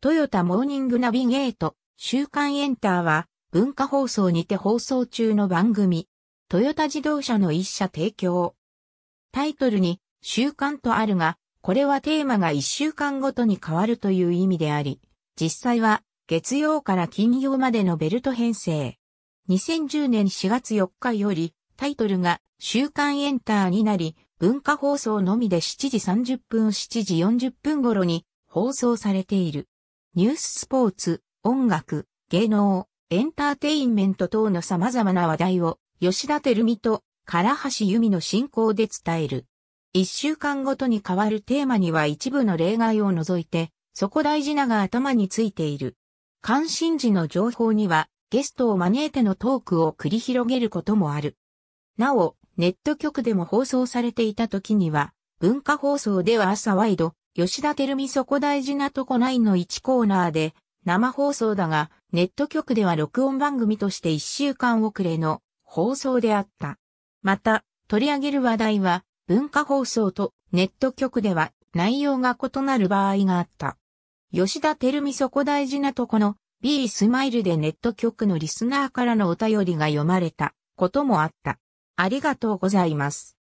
トヨタモーニングナビゲート、週刊エンターは、文化放送にて放送中の番組、トヨタ自動車の一社提供。タイトルに、週刊とあるが、これはテーマが一週間ごとに変わるという意味であり、実際は、月曜から金曜までのベルト編成。2010年4月4日より、タイトルが、週刊エンターになり、文化放送のみで7時30分7時40分頃に放送されている。ニューススポーツ、音楽、芸能、エンターテインメント等の様々な話題を吉田照美と唐橋由美の進行で伝える。一週間ごとに変わるテーマには一部の例外を除いて、そこ大事なが頭についている。関心時の情報にはゲストを招いてのトークを繰り広げることもある。なお、ネット局でも放送されていた時には、文化放送では朝ワイド、吉田照美そこ大事なとこないの1コーナーで、生放送だが、ネット局では録音番組として1週間遅れの放送であった。また、取り上げる話題は、文化放送とネット局では内容が異なる場合があった。吉田照美そこ大事なとこの B スマイルでネット局のリスナーからのお便りが読まれたこともあった。ありがとうございます。